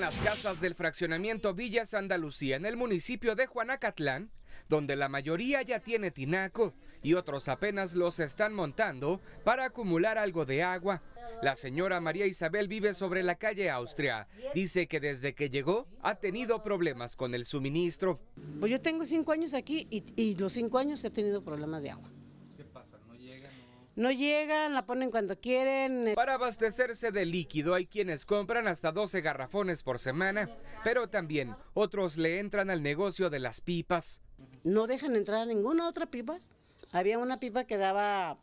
las casas del fraccionamiento Villas Andalucía en el municipio de Juanacatlán, donde la mayoría ya tiene tinaco y otros apenas los están montando para acumular algo de agua. La señora María Isabel vive sobre la calle Austria. Dice que desde que llegó ha tenido problemas con el suministro. Pues yo tengo cinco años aquí y, los cinco años he tenido problemas de agua. ¿Qué pasa? ¿No no llegan, la ponen cuando quieren. Eh. Para abastecerse de líquido hay quienes compran hasta 12 garrafones por semana, pero también otros le entran al negocio de las pipas. No dejan entrar a ninguna otra pipa. Había una pipa que daba,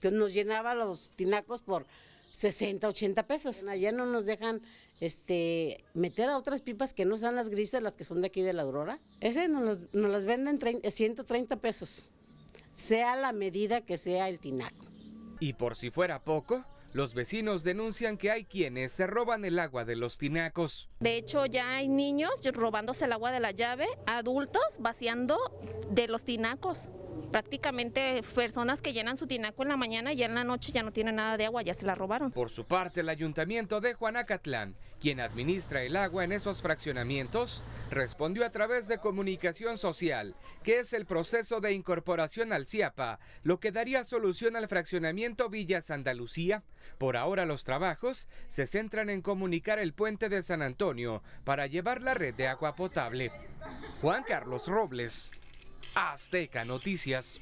que nos llenaba los tinacos por 60, 80 pesos. Allá no nos dejan este, meter a otras pipas que no sean las grises, las que son de aquí de la Aurora. Ese nos, las venden 130 pesos, sea la medida que sea el tinaco. Y por si fuera poco, los vecinos denuncian que hay quienes se roban el agua de los tinacos. De hecho, ya hay niños robándose el agua de la llave, adultos vaciando de los tinacos prácticamente personas que llenan su tinaco en la mañana y en la noche ya no tienen nada de agua, ya se la robaron. Por su parte, el ayuntamiento de Juanacatlán, quien administra el agua en esos fraccionamientos, respondió a través de comunicación social, que es el proceso de incorporación al CIAPA, lo que daría solución al fraccionamiento Villa Andalucía. Por ahora los trabajos se centran en comunicar el puente de San Antonio para llevar la red de agua potable. Juan Carlos Robles, Azteca Noticias.